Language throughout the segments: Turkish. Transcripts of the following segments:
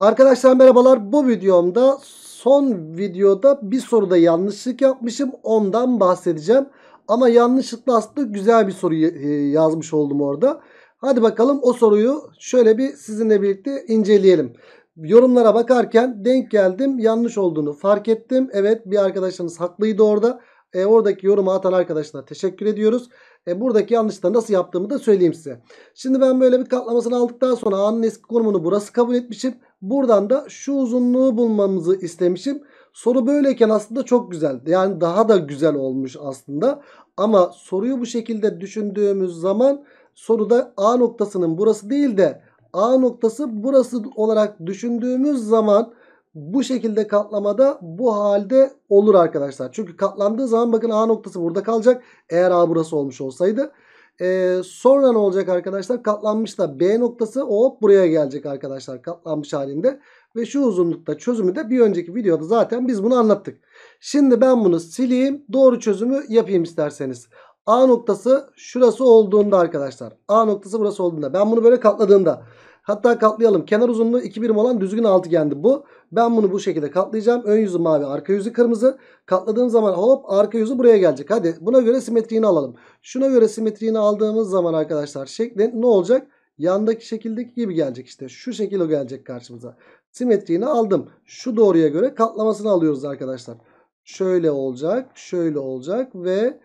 Arkadaşlar merhabalar. Bu videomda son videoda bir soruda yanlışlık yapmışım. Ondan bahsedeceğim. Ama yanlışlıkla aslında güzel bir soru e, yazmış oldum orada. Hadi bakalım o soruyu şöyle bir sizinle birlikte inceleyelim. Yorumlara bakarken denk geldim. Yanlış olduğunu fark ettim. Evet bir arkadaşımız haklıydı orada. E, oradaki yorumu atan arkadaşlar teşekkür ediyoruz. E, buradaki yanlışları nasıl yaptığımı da söyleyeyim size. Şimdi ben böyle bir katlamasını aldıktan sonra A'nın eski konumunu burası kabul etmişim. Buradan da şu uzunluğu bulmamızı istemişim. Soru böyleyken aslında çok güzel. Yani daha da güzel olmuş aslında. Ama soruyu bu şekilde düşündüğümüz zaman soruda A noktasının burası değil de A noktası burası olarak düşündüğümüz zaman bu şekilde katlamada bu halde olur arkadaşlar. Çünkü katlandığı zaman bakın A noktası burada kalacak. Eğer A burası olmuş olsaydı. Ee, sonra ne olacak arkadaşlar? Katlanmış da B noktası o buraya gelecek arkadaşlar katlanmış halinde. Ve şu uzunlukta çözümü de bir önceki videoda zaten biz bunu anlattık. Şimdi ben bunu sileyim doğru çözümü yapayım isterseniz. A noktası şurası olduğunda arkadaşlar. A noktası burası olduğunda ben bunu böyle katladığımda Hatta katlayalım. Kenar uzunluğu 2 birim olan düzgün altıgendi bu. Ben bunu bu şekilde katlayacağım. Ön yüzü mavi, arka yüzü kırmızı. Katladığım zaman hop arka yüzü buraya gelecek. Hadi buna göre simetriğini alalım. Şuna göre simetriğini aldığımız zaman arkadaşlar şeklin ne olacak? Yandaki şekildeki gibi gelecek işte. Şu şekilde o gelecek karşımıza. Simetriğini aldım. Şu doğruya göre katlamasını alıyoruz arkadaşlar. Şöyle olacak, şöyle olacak ve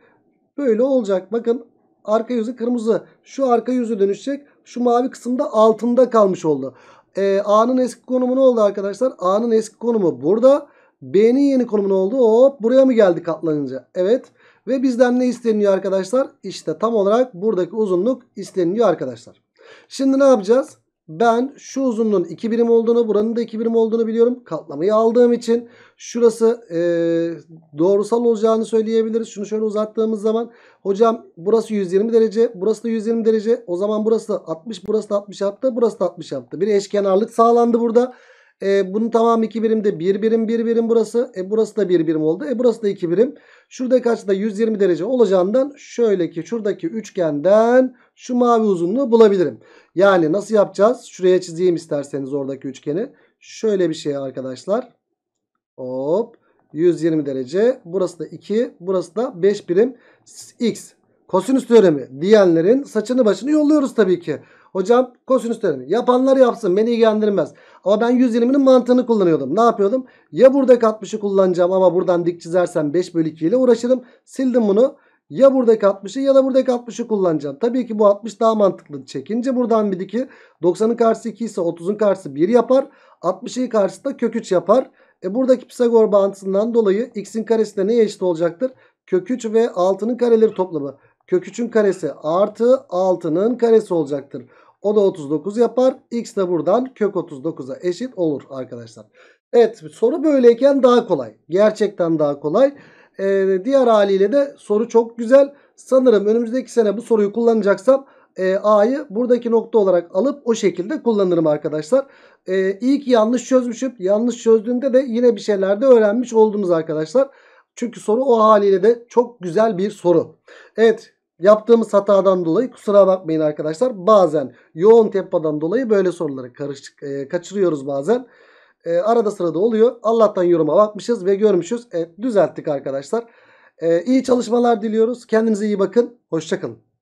böyle olacak. Bakın arka yüzü kırmızı. Şu arka yüzü dönüşecek. Şu mavi kısımda altında kalmış oldu. E, A'nın eski konumu ne oldu arkadaşlar? A'nın eski konumu burada. B'nin yeni konumu ne oldu? Hop buraya mı geldi katlanınca? Evet. Ve bizden ne isteniyor arkadaşlar? İşte tam olarak buradaki uzunluk isteniyor arkadaşlar. Şimdi ne yapacağız? ben şu uzunluğun 2 birim olduğunu buranın da 2 birim olduğunu biliyorum. Katlamayı aldığım için şurası e, doğrusal olacağını söyleyebiliriz. Şunu şöyle uzattığımız zaman hocam burası 120 derece burası da 120 derece. O zaman burası da 60 burası da 60 yaptı burası da 60 yaptı. Bir eşkenarlık sağlandı burada. E, bunun tamamı 2 birimde 1 birim 1 birim burası. E, burası da 1 birim oldu. E, burası da 2 birim. Şurada karşıda 120 derece olacağından şöyle ki şuradaki üçgenden şu mavi uzunluğu bulabilirim. Yani nasıl yapacağız? Şuraya çizeyim isterseniz oradaki üçgeni. Şöyle bir şey arkadaşlar. Hop. 120 derece. Burası da 2. Burası da 5 birim. X kosinüs teoremi diyenlerin saçını başını yolluyoruz tabii ki. Hocam kosinüs teoremi yapanlar yapsın beni ilgilendirmez. Ama ben 120'nin mantığını kullanıyordum. Ne yapıyordum? Ya burada 60'ı kullanacağım ama buradan dik çizersem 5 bölü 2 ile uğraşırım. Sildim bunu. Ya burada 60'ı ya da burada 60'ı kullanacağım. Tabii ki bu 60 daha mantıklı. Çekince buradan bir diki 90'ın karşısı 2 ise 30'un karşısı 1 yapar. 60'ı karşısında kök 3 yapar. E buradaki Pisagor bağıntısından dolayı x'in karesi de neye eşit olacaktır? Kök 3 ve 6'nın kareleri toplamı. Kök 3'ün karesi artı 6'nın karesi olacaktır. O da 39 yapar. X de buradan kök 39'a eşit olur arkadaşlar. Evet soru böyleyken daha kolay. Gerçekten daha kolay. Ee, diğer haliyle de soru çok güzel. Sanırım önümüzdeki sene bu soruyu kullanacaksam e, A'yı buradaki nokta olarak alıp o şekilde kullanırım arkadaşlar. E, iyi ki yanlış çözmüşüm. Yanlış çözdüğümde de yine bir şeyler de öğrenmiş oldunuz arkadaşlar. Çünkü soru o haliyle de çok güzel bir soru. Evet Yaptığımız hatadan dolayı kusura bakmayın arkadaşlar. Bazen yoğun tempodan dolayı böyle soruları karışık, e, kaçırıyoruz bazen. E, arada sırada oluyor. Allah'tan yoruma bakmışız ve görmüşüz. E, düzelttik arkadaşlar. E, iyi çalışmalar diliyoruz. Kendinize iyi bakın. Hoşçakalın.